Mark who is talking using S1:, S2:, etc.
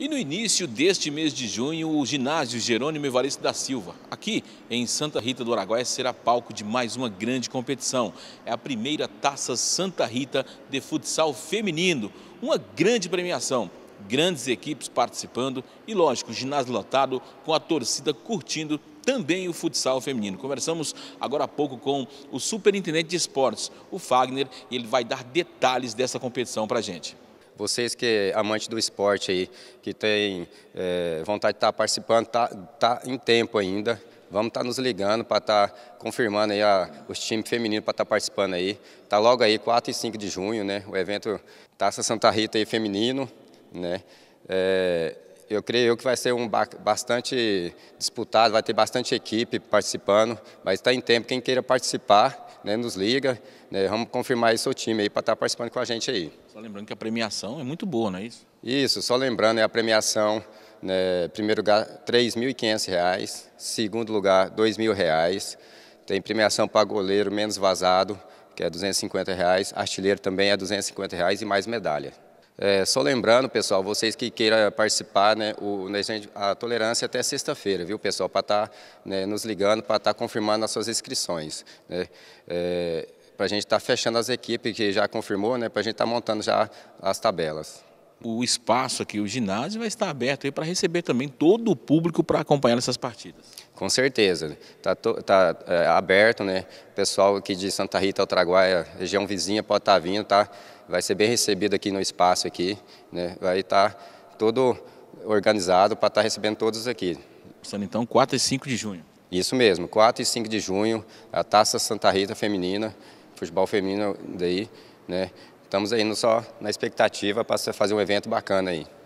S1: E no início deste mês de junho, o ginásio Jerônimo Evaristo da Silva, aqui em Santa Rita do Araguaia, será palco de mais uma grande competição. É a primeira Taça Santa Rita de futsal feminino, uma grande premiação. Grandes equipes participando e, lógico, ginásio lotado com a torcida curtindo também o futsal feminino. Conversamos agora há pouco com o superintendente de esportes, o Fagner, e ele vai dar detalhes dessa competição para a gente vocês que amante do esporte aí,
S2: que tem é, vontade de estar tá participando, tá, tá em tempo ainda. Vamos estar tá nos ligando para estar tá confirmando aí a, os times femininos para estar tá participando aí. Tá logo aí, 4 e 5 de junho, né? O evento Taça Santa Rita aí feminino, né? É, eu creio que vai ser um bastante disputado, vai ter bastante equipe participando, mas está em tempo, quem queira participar, né, nos liga, né, vamos confirmar isso o time aí para estar tá participando com a gente aí. Só lembrando que a premiação é muito boa, não é isso? Isso, só lembrando, é a premiação, né, primeiro lugar, R$ 3.500, segundo lugar, R$ 2.000, tem premiação para goleiro menos vazado, que é R$ 250, reais, artilheiro também é R$ 250 reais, e mais medalha. É, só lembrando, pessoal, vocês que queiram participar, né, o, né, a tolerância é até sexta-feira, viu, pessoal, para estar tá, né, nos ligando, para estar tá confirmando as suas inscrições. Né, é, para a gente estar tá fechando as equipes que já confirmou, né, para a gente estar tá montando já as tabelas. O espaço aqui, o ginásio,
S1: vai estar aberto para receber também todo o público para acompanhar essas partidas.
S2: Com certeza, está né? tá, é, aberto, né? O pessoal aqui de Santa Rita, Altraguaia, região vizinha, pode estar tá vindo, tá? Vai ser bem recebido aqui no espaço aqui, né? Vai estar tá todo organizado para estar tá recebendo todos aqui. Então, 4 e 5 de junho. Isso mesmo, 4 e 5 de junho, a Taça Santa Rita Feminina, futebol feminino daí, né? estamos aí só na expectativa para fazer um evento bacana aí.